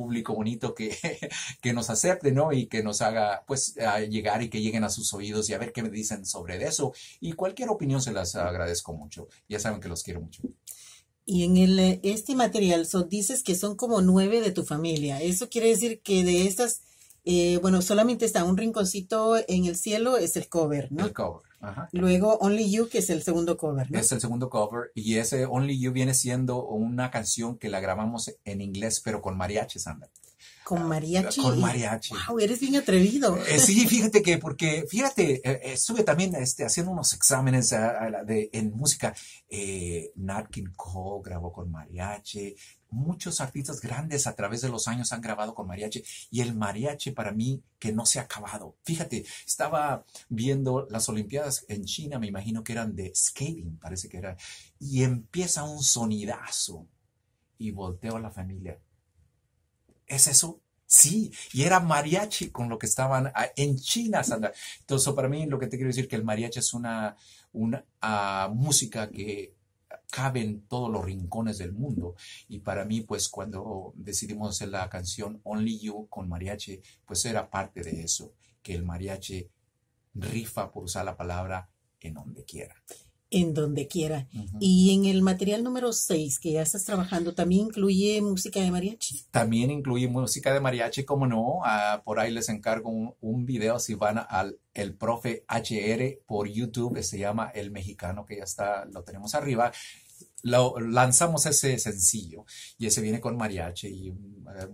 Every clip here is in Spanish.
público bonito que, que nos acepte, ¿no? Y que nos haga, pues, llegar y que lleguen a sus oídos y a ver qué me dicen sobre eso. Y cualquier opinión se las agradezco mucho. Ya saben que los quiero mucho. Y en el, eh, este material son, dices que son como nueve de tu familia. Eso quiere decir que de estas, eh, bueno, solamente está un rinconcito en el cielo, es el cover, ¿no? El cover. Luego Only You, que es el segundo cover. Es el segundo cover y ese Only You viene siendo una canción que la grabamos en inglés pero con mariachi, Sandra. Con ah, mariachi. Con mariachi. Wow, eres bien atrevido. Eh, sí, fíjate que, porque, fíjate, eh, eh, estuve también este, haciendo unos exámenes en música. Eh, Nat grabó con mariachi. Muchos artistas grandes a través de los años han grabado con mariachi. Y el mariachi para mí que no se ha acabado. Fíjate, estaba viendo las Olimpiadas en China, me imagino que eran de skating, parece que era, y empieza un sonidazo y volteo a la familia. ¿Es eso? Sí, y era mariachi con lo que estaban ah, en China, Sandra. Entonces, para mí lo que te quiero decir que el mariachi es una, una ah, música que cabe en todos los rincones del mundo. Y para mí, pues cuando decidimos hacer la canción Only You con mariachi, pues era parte de eso, que el mariachi rifa, por usar la palabra, en donde quiera en donde quiera. Y en el material número 6 que ya estás trabajando, ¿también incluye música de mariachi? También incluye música de mariachi, como no. Ah, por ahí les encargo un, video si van al el profe HR por YouTube, que se llama El Mexicano, que ya está, lo tenemos arriba. Lo, lanzamos ese sencillo y ese viene con mariachi y eh,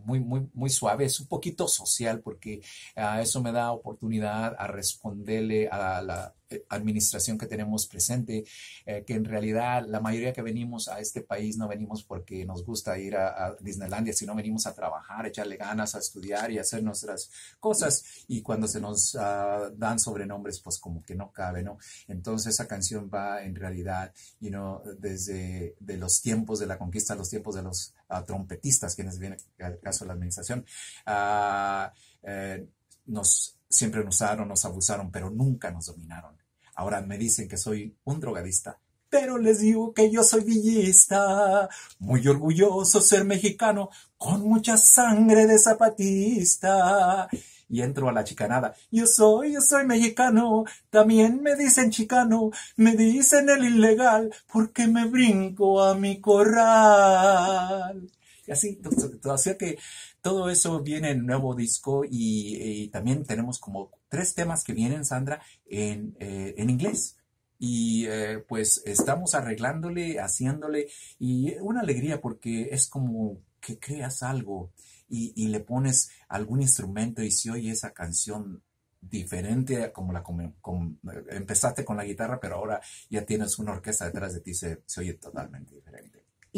muy, muy, muy suave, es un poquito social porque ah, eso me da oportunidad a responderle a la eh, administración que tenemos presente, eh, que en realidad la mayoría que venimos a este país no venimos porque nos gusta ir a, Disneylandia, sino venimos a trabajar, echarle ganas, a estudiar y hacer nuestras cosas. Y cuando se nos ah, dan sobrenombres, pues como que no cabe, ¿no? Entonces esa canción va en realidad, y no desde de los tiempos de la conquista, los tiempos de los ah, trompetistas, quienes vienen al caso de la administración, ah, eh, nos Siempre nos usaron, nos abusaron, pero nunca nos dominaron. Ahora me dicen que soy un drogadista, pero les digo que yo soy villista, muy orgulloso ser mexicano, con mucha sangre de zapatista. Y entro a la chicanada. Yo soy, yo soy mexicano, también me dicen chicano, me dicen el ilegal, porque me brinco a mi corral. así, que todo eso viene en nuevo disco y, también tenemos como tres temas que vienen, Sandra, en, eh, inglés. Y eh, pues estamos arreglándole, haciéndole, y una alegría porque es como que creas algo y, le pones algún instrumento y se oye esa canción diferente como la eh, empezaste con la guitarra, pero ahora ya tienes una orquesta detrás de ti, se, se oye totalmente diferente.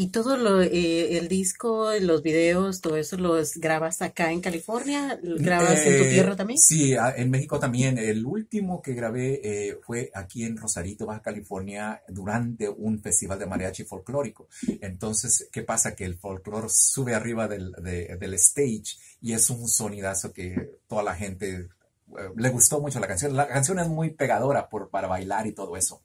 Y todo eh, el disco, los videos, todo eso los grabas acá en California, grabas en tu eh, tierra también. Sí, en México también. El último que grabé eh, fue aquí en Rosarito, Baja California, durante un festival de mariachi folclórico. Entonces, ¿qué pasa? Que el folclore sube arriba del, del stage y es un sonidazo que toda la gente le gustó mucho la canción. La canción es muy pegadora por, para bailar y todo eso.